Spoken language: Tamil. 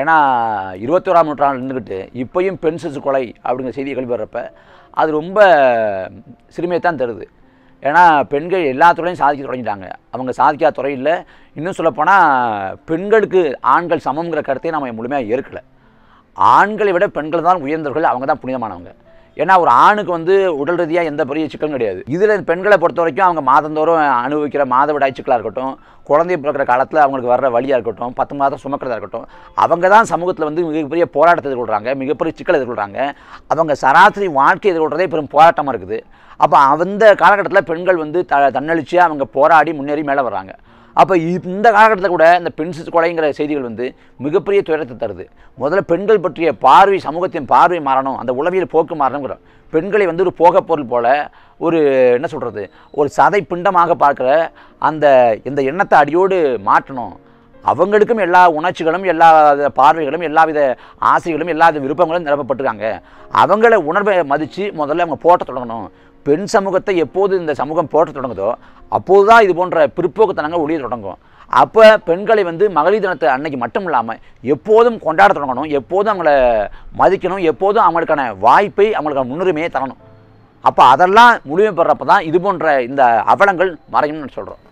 ஏன்னா இருபத்தோராம் நூற்றாண்டு இருந்துக்கிட்டு இப்போயும் பென்சில்ஸ் கொலை அப்படிங்கிற செய்தியை கழிப்பறப்ப அது ரொம்ப சிறுமையை தான் தருது ஏன்னா பெண்கள் எல்லா துறையும் சாதிக்க தொடங்கிட்டாங்க அவங்க சாதிக்காத துறையில் இன்னும் சொல்லப்போனால் பெண்களுக்கு ஆண்கள் சமங்கிற கருத்தையும் நம்ம முழுமையாக ஏற்கலை ஆண்களை விட பெண்கள் தான் உயர்ந்தவர்கள் அவங்க தான் புனிதமானவங்க ஏன்னா ஒரு ஆணுக்கு வந்து உடல் ரீதியாக எந்த பெரிய சிக்கலும் கிடையாது இதில் பெண்களை பொறுத்த வரைக்கும் அவங்க மாதந்தோறும் அனுபவிக்கிற மாதவிடாய் சிக்கலாக இருக்கட்டும் குழந்தை பிறக்கிற காலத்தில் அவங்களுக்கு வர்ற வழியாக இருக்கட்டும் பத்து மாதம் சுமக்கிறதா இருக்கட்டும் அவங்க தான் சமூகத்தில் வந்து மிகப்பெரிய போராட்டத்தை எதிர்கொள்கிறாங்க மிகப்பெரிய சிக்கல் எதிர்கொள்கிறாங்க அவங்க சராசரி வாழ்க்கை எதிர்கொள்றதே பெரும் போராட்டமாக இருக்குது அப்போ அந்த காலகட்டத்தில் பெண்கள் வந்து த தன்னழிச்சியாக அவங்க போராடி முன்னேறி மேலே வர்றாங்க அப்போ இந்த காலகட்டத்தில் கூட இந்த பெண் சிசு கொலைங்கிற செய்திகள் வந்து மிகப்பெரிய துயரத்தை தருது முதல்ல பெண்கள் பற்றிய பார்வை சமூகத்தின் பார்வை மாறணும் அந்த உளவியல் போக்கு மாறணுங்கிற பெண்களை வந்து ஒரு போக பொருள் போல் ஒரு என்ன சொல்கிறது ஒரு சதை பிண்டமாக பார்க்குற அந்த இந்த எண்ணத்தை அடியோடு மாற்றணும் அவங்களுக்கும் எல்லா உணர்ச்சிகளும் எல்லா பார்வைகளும் எல்லாவித ஆசைகளும் வித விருப்பங்களும் நிரப்பப்பட்டிருக்காங்க அவங்கள உணர்வை மதித்து முதல்ல அவங்க போட்ட தொடங்கணும் பெண் சமூகத்தை எப்போது இந்த சமூகம் போட்ட தொடங்குதோ அப்போது தான் இது போன்ற பிற்போக்குத்தனங்கள் ஒளிய தொடங்கும் அப்போ பெண்களை வந்து மகளிர் தினத்தை அன்னைக்கு மட்டும் இல்லாமல் எப்போதும் கொண்டாட தொடங்கணும் எப்போதும் அவங்கள மதிக்கணும் எப்போதும் அவங்களுக்கான வாய்ப்பை அவங்களுக்கான முன்னுரிமையை தரணும் அப்போ அதெல்லாம் முழுமை பெறப்போ தான் இது போன்ற இந்த அவலங்கள் மறையணும்னு சொல்கிறோம்